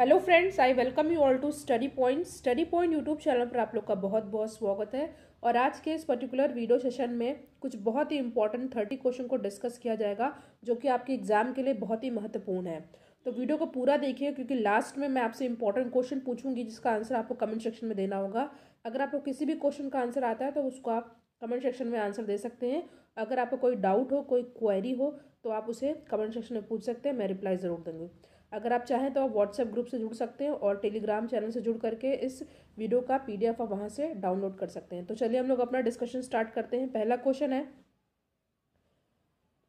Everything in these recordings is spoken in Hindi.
Hello friends I welcome you all to study point study point YouTube channel पर आप लोग का बहुत बहुत स्वागत है और आज के इस पर्टिकुलर वीडियो सेशन में कुछ बहुत ही इंपॉर्टेंट थर्टी क्वेश्चन को डिस्कस किया जाएगा जो कि आपके एग्जाम के लिए बहुत ही महत्वपूर्ण है तो वीडियो को पूरा देखिए क्योंकि लास्ट में मैं आपसे इंपॉर्टेंट क्वेश्चन पूछूंगी जिसका आंसर आपको कमेंट सेक्शन में देना होगा अगर आपको किसी भी क्वेश्चन का आंसर आता है तो उसको आप कमेंट सेक्शन में आंसर दे सकते हैं अगर आपको कोई डाउट हो कोई क्वेरी हो तो आप उसे कमेंट सेक्शन में पूछ सकते हैं मैं रिप्लाई ज़रूर दूंगी अगर आप चाहें तो आप व्हाट्सएप ग्रुप से जुड़ सकते हैं और टेलीग्राम चैनल से जुड़ करके इस वीडियो का पी आप वहाँ से डाउनलोड कर सकते हैं तो चलिए हम लोग अपना डिस्कशन स्टार्ट करते हैं पहला क्वेश्चन है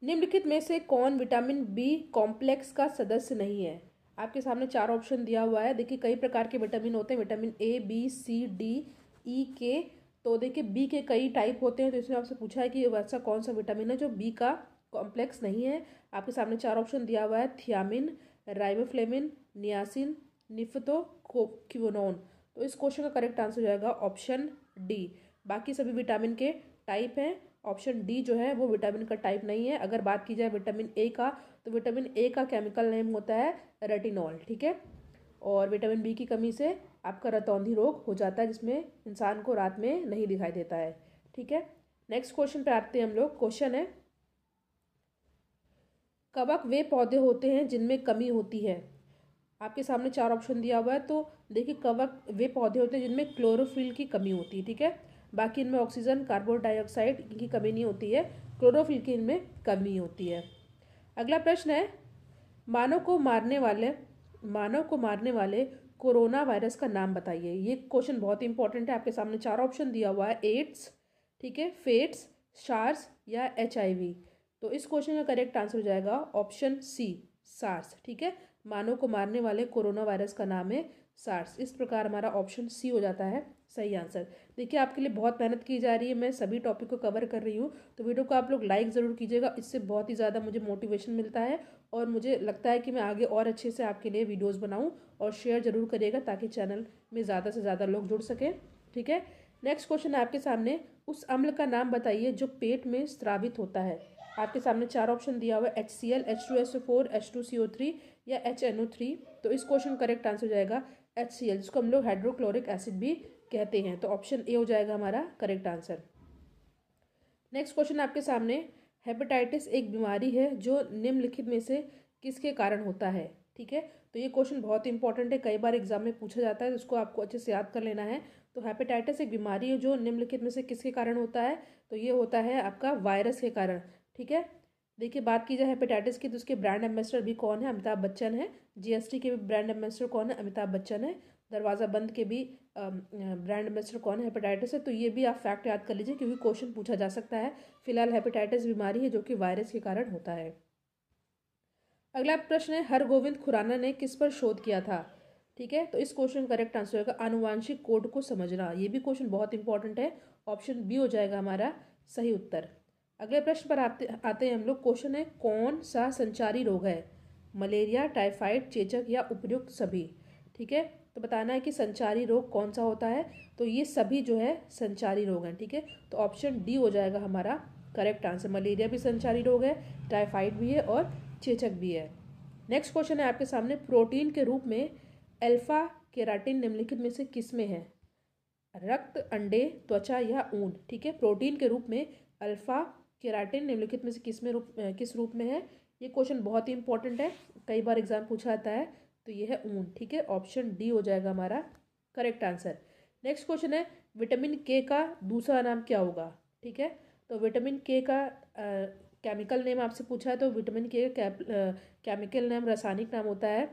निम्नलिखित में से कौन विटामिन बी कॉम्प्लेक्स का सदस्य नहीं है आपके सामने चार ऑप्शन दिया हुआ है देखिए कई प्रकार के विटामिन होते हैं vitamin A B C D E K तो देखिए बी के कई टाइप होते हैं तो इसमें आपसे पूछा है कि वैसा कौन सा विटामिन है जो बी का कॉम्प्लेक्स नहीं है आपके सामने चार ऑप्शन दिया हुआ है thiamine riboflavin niacin naphthoquinone तो इस क्वेश्चन का करेक्ट आंसर हो जाएगा ऑप्शन डी बाकी सभी विटामिन के टाइप हैं ऑप्शन डी जो है वो विटामिन का टाइप नहीं है अगर बात की जाए विटामिन ए का तो विटामिन ए का केमिकल नेम होता है रेटिनॉल ठीक है और विटामिन बी की कमी से आपका रतौंधी रोग हो जाता है जिसमें इंसान को रात में नहीं दिखाई देता है ठीक है नेक्स्ट क्वेश्चन पे आते हैं हम लोग क्वेश्चन है कवक वे पौधे होते हैं जिनमें कमी होती है आपके सामने चार ऑप्शन दिया हुआ है तो देखिए कवक वे पौधे होते हैं जिनमें क्लोरोफिल की कमी होती है ठीक है बाकी इनमें ऑक्सीजन कार्बन डाइऑक्साइड इनकी कमी नहीं होती है क्लोरोफिल की इनमें कमी होती है अगला प्रश्न है मानव को मारने वाले मानव को मारने वाले कोरोना वायरस का नाम बताइए ये क्वेश्चन बहुत इंपॉर्टेंट है आपके सामने चार ऑप्शन दिया हुआ है एड्स ठीक है फेट्स शार्स या एच तो इस क्वेश्चन का करेक्ट आंसर हो जाएगा ऑप्शन सी सार्स ठीक है मानव को मारने वाले कोरोना वायरस का नाम है सार्स इस प्रकार हमारा ऑप्शन सी हो जाता है सही आंसर देखिए आपके लिए बहुत मेहनत की जा रही है मैं सभी टॉपिक को कवर कर रही हूँ तो वीडियो को आप लोग लाइक ज़रूर कीजिएगा इससे बहुत ही ज़्यादा मुझे मोटिवेशन मिलता है और मुझे लगता है कि मैं आगे और अच्छे से आपके लिए वीडियोज़ बनाऊँ और शेयर ज़रूर करिएगा ताकि चैनल में ज़्यादा से ज़्यादा लोग जुड़ सकें ठीक है नेक्स्ट क्वेश्चन आपके सामने उस अम्ल का नाम बताइए जो पेट में स्त्रावित होता है आपके सामने चार ऑप्शन दिया हुआ है H C L H two S O four H two C O three या एच एन ओ थ्री तो इस क्वेश्चन करेक्ट आंसर हो जाएगा एच सी एल जिसको हम लोग हाइड्रोक्लोरिक एसिड भी कहते हैं तो ऑप्शन ए हो जाएगा हमारा करेक्ट आंसर नेक्स्ट क्वेश्चन आपके सामने हेपेटाइटिस एक बीमारी है जो निम्नलिखित में से किसके कारण होता है ठीक है तो ये क्वेश्चन बहुत इंपॉर्टेंट है कई बार एग्जाम में पूछा जाता है तो उसको आपको अच्छे से याद कर लेना है तो हेपेटाइटिस एक बीमारी है जो निम्नलिखित में से किसके कारण होता है तो ये होता है आपका वायरस के कारण ठीक है देखिए बात की जाए हेपेटाइटिस की तो उसके ब्रांड एम्बेसडर भी कौन है अमिताभ बच्चन है जीएसटी के भी ब्रांड एम्बेसडर कौन है अमिताभ बच्चन है दरवाज़ा बंद के भी ब्रांड एम्बेसडर कौन है हेपेटाइटिस है तो ये भी आप फैक्ट याद कर लीजिए क्योंकि क्वेश्चन पूछा जा सकता है फिलहाल हेपेटाइटिस बीमारी है जो कि वायरस के कारण होता है अगला प्रश्न है हर गोविंद खुराना ने किस पर शोध किया था ठीक है तो इस क्वेश्चन करेक्ट आंसर होगा अनुवांशिक कोड को समझना ये भी क्वेश्चन बहुत इंपॉर्टेंट है ऑप्शन बी हो जाएगा हमारा सही उत्तर अगले प्रश्न पर आते आते हैं हम लोग क्वेश्चन है कौन सा संचारी रोग है मलेरिया टाइफाइड चेचक या उपयुक्त सभी ठीक है तो बताना है कि संचारी रोग कौन सा होता है तो ये सभी जो है संचारी रोग हैं ठीक है थीके? तो ऑप्शन डी हो जाएगा हमारा करेक्ट आंसर मलेरिया भी संचारी रोग है टाइफाइड भी है और चेचक भी है नेक्स्ट क्वेश्चन है आपके सामने प्रोटीन के रूप में अल्फा केराटिन निम्नलिखित में से किस में है रक्त अंडे त्वचा या ऊन ठीक है प्रोटीन के रूप में अल्फा केराटिन निम्नलिखित में से किस में रूप किस रूप में है ये क्वेश्चन बहुत ही इंपॉर्टेंट है कई बार एग्जाम पूछा जाता है तो ये है ऊन ठीक है ऑप्शन डी हो जाएगा हमारा करेक्ट आंसर नेक्स्ट क्वेश्चन है विटामिन के का दूसरा नाम क्या होगा ठीक है तो विटामिन के का केमिकल नेम आपसे पूछा है तो विटामिन के का केमिकल नेम रासायनिक नाम होता है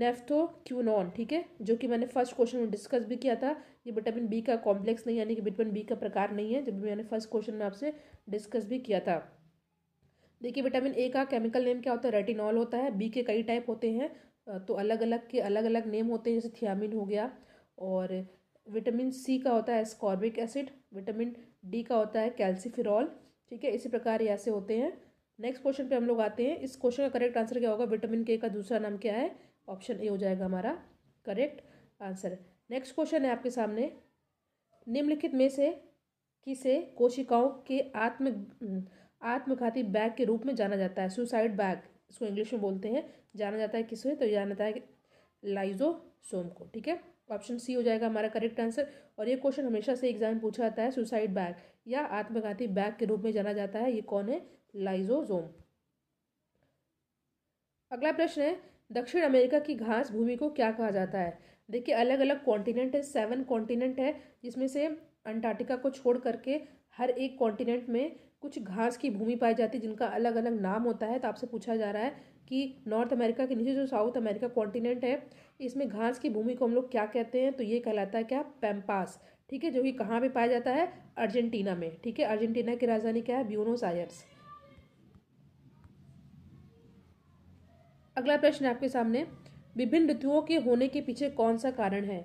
नेफ्थो क्यूनॉन ठीक है जो कि मैंने फर्स्ट क्वेश्चन में डिस्कस भी किया था ये विटामिन बी का कॉम्प्लेक्स नहीं यानी कि विटामिन बी का प्रकार नहीं है जब मैंने फर्स्ट क्वेश्चन में आपसे डिस्कस भी किया था देखिए विटामिन ए का केमिकल नेम क्या होता है रेटिनॉल होता है बी के कई टाइप होते हैं तो अलग अलग के अलग अलग नेम होते हैं जैसे थियामिन हो गया और विटामिन सी का होता है स्कॉर्बिक एसिड विटामिन डी का होता है कैल्सीफिरॉल ठीक है इसी प्रकार ऐसे होते हैं नेक्स्ट क्वेश्चन पे हम लोग आते हैं इस क्वेश्चन का करेक्ट आंसर क्या होगा विटामिन के का दूसरा नाम क्या है ऑप्शन ए हो जाएगा हमारा करेक्ट आंसर नेक्स्ट क्वेश्चन है आपके सामने निम्नलिखित में से किसे कोशिकाओं के आत्म आत्मघाती बैग के रूप में जाना जाता है सुसाइड बैग इसको इंग्लिश में बोलते हैं जाना जाता है किसे तो जाना जाता है लाइजोसोम को ठीक है ऑप्शन सी हो जाएगा हमारा करेक्ट आंसर और ये क्वेश्चन हमेशा से एग्जाम पूछा जाता है सुसाइड बैग या आत्मघाती बैग के रूप में जाना जाता है ये कौन है लाइजोजोम अगला प्रश्न है दक्षिण अमेरिका की घास भूमि को क्या कहा जाता है देखिए अलग अलग कॉन्टिनेंट है सेवन कॉन्टिनेंट है जिसमें से अंटार्कटिका को छोड़ करके हर एक कॉन्टिनेंट में कुछ घास की भूमि पाई जाती है जिनका अलग अलग नाम होता है तो आपसे पूछा जा रहा है कि नॉर्थ अमेरिका के नीचे जो साउथ अमेरिका कॉन्टिनेंट है इसमें घास की भूमि को हम लोग क्या कहते हैं तो ये कहलाता है क्या पैम्पास ठीक है जो कि कहाँ पे पाया जाता है अर्जेंटीना में ठीक है अर्जेंटीना की राजधानी क्या है ब्यूनोस आयर्स अगला प्रश्न आपके सामने विभिन्न ऋतुओं के होने के पीछे कौन सा कारण है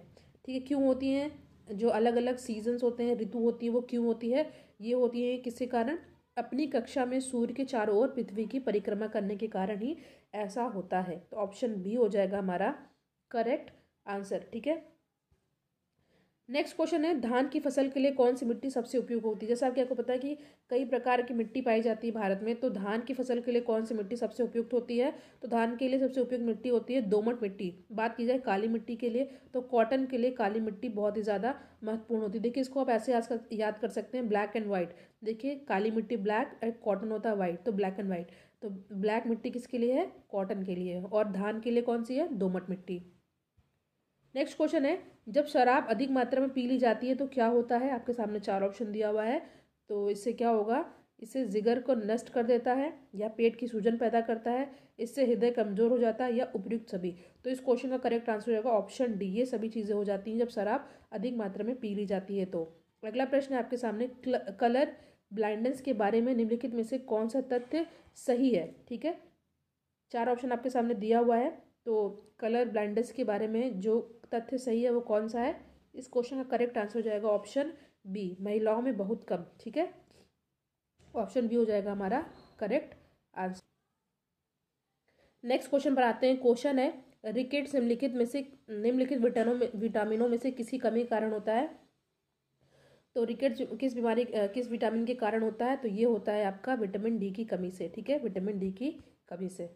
ठीक है क्यों होती हैं जो अलग अलग सीजन्स होते हैं ऋतु होती है वो क्यों होती है ये होती है किसके कारण अपनी कक्षा में सूर्य के चारों ओर पृथ्वी की परिक्रमा करने के कारण ही ऐसा होता है तो ऑप्शन बी हो जाएगा हमारा करेक्ट आंसर ठीक है नेक्स्ट क्वेश्चन है धान की फसल के लिए कौन सी मिट्टी सबसे उपयुक्त होती है जैसे आपके आपको पता है कि कई प्रकार की मिट्टी पाई जाती है भारत में तो धान की फसल के लिए कौन सी मिट्टी सबसे उपयुक्त होती है तो धान के लिए सबसे उपयुक्त मिट्टी होती है दोमट मिट्टी बात की जाए काली मिट्टी के लिए तो कॉटन के लिए काली मिट्टी बहुत ही ज़्यादा महत्वपूर्ण होती है देखिए इसको आप ऐसे याद कर सकते हैं ब्लैक एंड वाइट देखिए काली मिट्टी ब्लैक और कॉटन होता है वाइट तो ब्लैक एंड वाइट तो ब्लैक मिट्टी किसके लिए है कॉटन के लिए और धान के लिए कौन सी है दोमट मिट्टी नेक्स्ट क्वेश्चन है जब शराब अधिक मात्रा में पी ली जाती है तो क्या होता है आपके सामने चार ऑप्शन दिया हुआ है तो इससे क्या होगा इससे जिगर को नष्ट कर देता है या पेट की सूजन पैदा करता है इससे हृदय कमजोर हो जाता है या उपयुक्त सभी तो इस क्वेश्चन का करेक्ट आंसर होगा ऑप्शन डी ये सभी चीज़ें हो जाती हैं जब शराब अधिक मात्रा में पी ली जाती है तो अगला प्रश्न है आपके सामने कलर ब्लाइंडनेस के बारे में निम्नलिखित में से कौन सा तथ्य सही है ठीक है चार ऑप्शन आपके सामने दिया हुआ है तो कलर ब्लाइंडनेस के बारे में जो तथ्य सही है वो कौन सा है इस क्वेश्चन का करेक्ट आंसर हो जाएगा ऑप्शन बी महिलाओं में बहुत कम ठीक है ऑप्शन बी हो जाएगा हमारा करेक्ट आंसर नेक्स्ट क्वेश्चन पर आते हैं क्वेश्चन है रिकेट निम्नलिखित में से निम्नलिखित विटामिनों में विटामिनों में से किसी कमी के कारण होता है तो रिकेट किस बीमारी किस विटामिन के कारण होता है तो ये होता है आपका विटामिन डी की कमी से ठीक है विटामिन डी की कमी से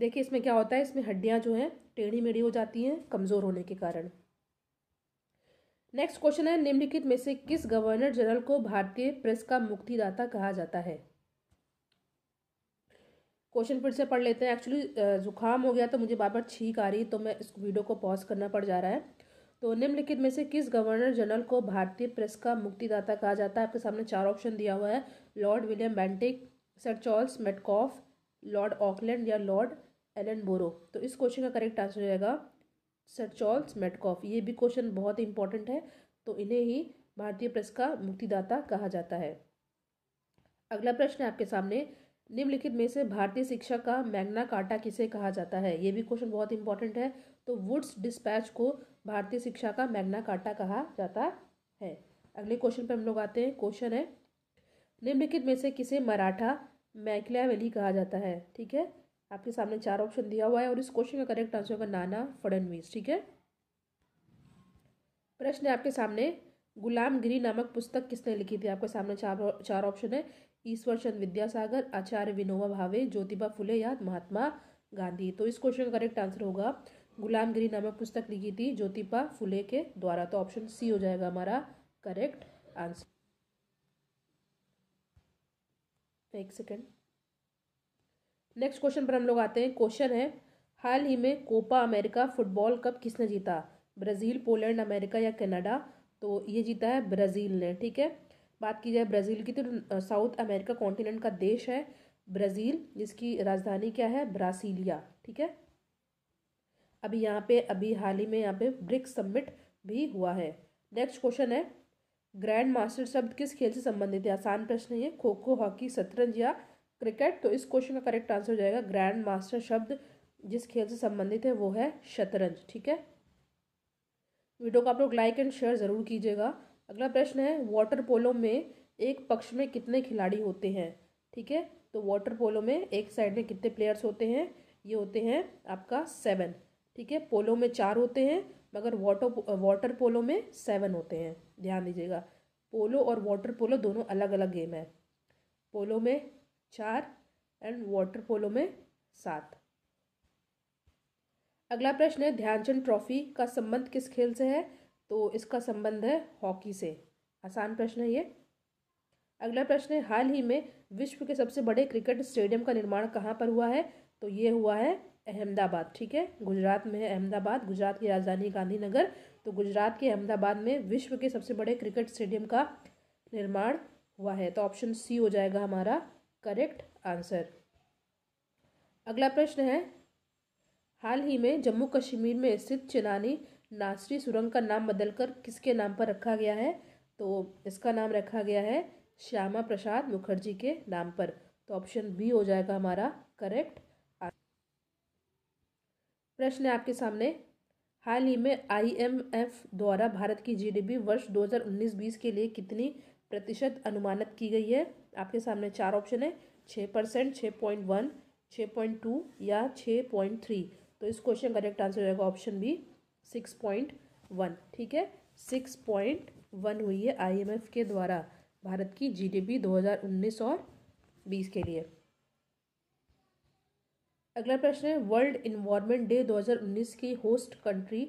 देखिए इसमें क्या होता है इसमें हड्डियाँ जो हैं टेढ़ी मेढ़ी हो जाती हैं कमज़ोर होने के कारण नेक्स्ट क्वेश्चन है निम्नलिखित में से किस गवर्नर जनरल को भारतीय प्रेस का मुक्तिदाता कहा जाता है क्वेश्चन फिर से पढ़ लेते हैं एक्चुअली जुकाम हो गया तो मुझे बार बार छींक आ रही तो मैं इस वीडियो को पॉज करना पड़ जा रहा है तो निम्नलिखित में से किस गवर्नर जनरल को भारतीय प्रेस का मुक्तिदाता कहा जाता है आपके सामने चार ऑप्शन दिया हुआ है lord William Bentinck sir Charles Metcalfe lord Auckland या लॉर्ड एलन बोरो तो इस क्वेश्चन का करेक्ट आंसर हो जाएगा सर चार्ल्स मेटकॉफ ये भी क्वेश्चन बहुत इंपॉर्टेंट है तो इन्हें ही भारतीय प्रेस का मुक्तिदाता कहा जाता है अगला प्रश्न है आपके सामने निम्नलिखित में से भारतीय शिक्षा का मैग्ना कार्टा किसे कहा जाता है ये भी क्वेश्चन बहुत इंपॉर्टेंट है तो वुड्स डिस्पैच को भारतीय शिक्षा का मैग्ना कार्टा कहा जाता है अगले क्वेश्चन पर हम लोग आते हैं क्वेश्चन है निम्नलिखित में से किसे मराठा वैली कहा जाता है ठीक है आपके सामने चार ऑप्शन दिया हुआ है और इस क्वेश्चन का करेक्ट आंसर होगा नाना फडनवीस ठीक है प्रश्न है आपके सामने गुलामगिरी नामक पुस्तक किसने लिखी थी आपके सामने चार चार ऑप्शन है ईश्वर चंद विद्यासागर आचार्य विनोबा भावे ज्योतिबा फुले या महात्मा गांधी तो इस क्वेश्चन का करेक्ट आंसर होगा गुलामगिरी नामक पुस्तक लिखी थी ज्योतिबा फुले के द्वारा तो ऑप्शन सी हो जाएगा हमारा करेक्ट आंसर तो एक सेकेंड नेक्स्ट क्वेश्चन पर हम लोग आते हैं क्वेश्चन है हाल ही में कोपा अमेरिका फुटबॉल कप किसने जीता ब्राज़ील पोलैंड अमेरिका या कनाडा तो ये जीता है ब्राज़ील ने ठीक है बात की जाए ब्राज़ील की तो साउथ अमेरिका कॉन्टिनेंट का देश है ब्राज़ील जिसकी राजधानी क्या है ब्रासीलिया ठीक है अभी यहाँ पे अभी हाल ही में यहाँ पे ब्रिक्स सम्मिट भी हुआ है नेक्स्ट क्वेश्चन है ग्रैंड मास्टर शब्द किस खेल से संबंधित है आसान प्रश्न है खो खो हॉकी शतरंज या क्रिकेट तो इस क्वेश्चन का करेक्ट आंसर हो जाएगा ग्रैंड मास्टर शब्द जिस खेल से संबंधित है वो है शतरंज ठीक है वीडियो को आप लोग लाइक एंड शेयर ज़रूर कीजिएगा अगला प्रश्न है वाटर पोलो में एक पक्ष में कितने खिलाड़ी होते हैं ठीक है तो वाटर पोलो में एक साइड में कितने प्लेयर्स होते हैं ये होते हैं आपका सेवन ठीक है पोलो में चार होते हैं मगर वाटर वाटर पोलो में सेवन होते हैं ध्यान दीजिएगा पोलो और वाटर पोलो दोनों अलग अलग गेम है पोलो में चार एंड वाटर पोलो में सात अगला प्रश्न है ध्यानचंद ट्रॉफी का संबंध किस खेल से है तो इसका संबंध है हॉकी से आसान प्रश्न है ये अगला प्रश्न है हाल ही में विश्व के सबसे बड़े क्रिकेट स्टेडियम का निर्माण कहाँ पर हुआ है तो ये हुआ है अहमदाबाद ठीक है गुजरात में है अहमदाबाद गुजरात की राजधानी गांधीनगर तो गुजरात के अहमदाबाद में विश्व के सबसे बड़े क्रिकेट स्टेडियम का निर्माण हुआ है तो ऑप्शन सी हो जाएगा हमारा करेक्ट आंसर अगला प्रश्न है हाल ही में जम्मू कश्मीर में स्थित चिनानी नासरी सुरंग का नाम बदलकर किसके नाम पर रखा गया है तो इसका नाम रखा गया है श्यामा प्रसाद मुखर्जी के नाम पर तो ऑप्शन बी हो जाएगा हमारा करेक्ट प्रश्न है आपके सामने हाल ही में आईएमएफ द्वारा भारत की जीडीपी वर्ष 2019-20 के लिए कितनी प्रतिशत अनुमानित की गई है आपके सामने चार ऑप्शन है छः परसेंट छः पॉइंट वन छः पॉइंट टू या छः पॉइंट थ्री तो इस क्वेश्चन का करेक्ट आंसर रहेगा option B six point one ठीक है सिक्स पॉइंट वन हुई है आईएमएफ के द्वारा भारत की जी डी और बीस के लिए अगला प्रश्न है वर्ल्ड इन्वायरमेंट डे 2019 की होस्ट कंट्री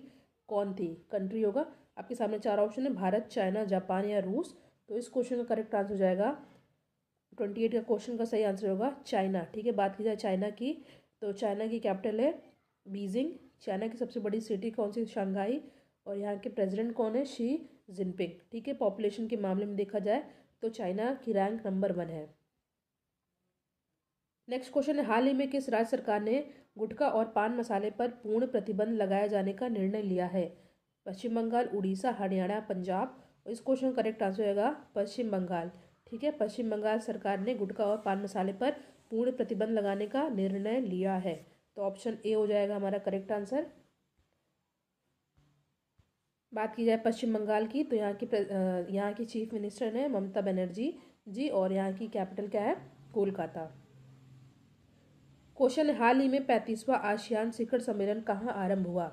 कौन थी कंट्री होगा आपके सामने चार ऑप्शन है भारत चाइना जापान या रूस तो इस क्वेश्चन का करेक्ट आंसर हो जाएगा ट्वेंटी एट का क्वेश्चन का सही आंसर होगा चाइना ठीक है बात की जाए चाइना की तो चाइना की कैपिटल है बीजिंग चाइना की सबसे बड़ी सिटी कौन सी शंघाई और यहाँ के प्रेसिडेंट कौन है शी जिनपिंग ठीक है पॉपुलेशन के मामले में देखा जाए तो चाइना की रैंक नंबर वन है नेक्स्ट क्वेश्चन है हाल ही में किस राज्य सरकार ने गुटखा और पान मसाले पर पूर्ण प्रतिबंध लगाए जाने का निर्णय लिया है पश्चिम बंगाल उड़ीसा हरियाणा पंजाब इस क्वेश्चन का करेक्ट आंसर होगा पश्चिम बंगाल ठीक है पश्चिम बंगाल सरकार ने गुटखा और पान मसाले पर पूर्ण प्रतिबंध लगाने का निर्णय लिया है तो ऑप्शन ए हो जाएगा हमारा करेक्ट आंसर बात की जाए पश्चिम बंगाल की तो यहाँ की यहाँ की चीफ मिनिस्टर है ममता बनर्जी जी और यहाँ की कैपिटल क्या है कोलकाता क्वेश्चन हाल ही में पैंतीसवां आसियान शिखर सम्मेलन कहाँ आरंभ हुआ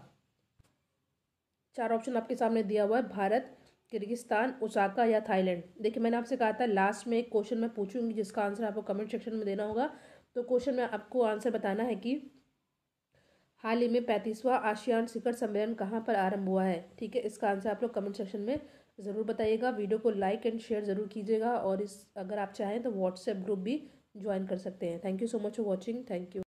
चार ऑप्शन आपके सामने दिया हुआ है भारत किर्गिस्तान ओसाका या थाईलैंड देखिए मैंने आपसे कहा था लास्ट में एक क्वेश्चन मैं पूछूंगी जिसका आंसर आपको कमेंट सेक्शन में देना होगा तो क्वेश्चन में आपको आंसर बताना है कि हाल ही में पैंतीसवां आसियान शिखर सम्मेलन कहाँ पर आरंभ हुआ है ठीक है इसका आंसर आप लोग कमेंट सेक्शन में ज़रूर बताइएगा वीडियो को लाइक एंड शेयर ज़रूर कीजिएगा और इस अगर आप चाहें तो व्हाट्सएप ग्रुप भी ज्वाइन कर सकते हैं thank you so much for watching thank you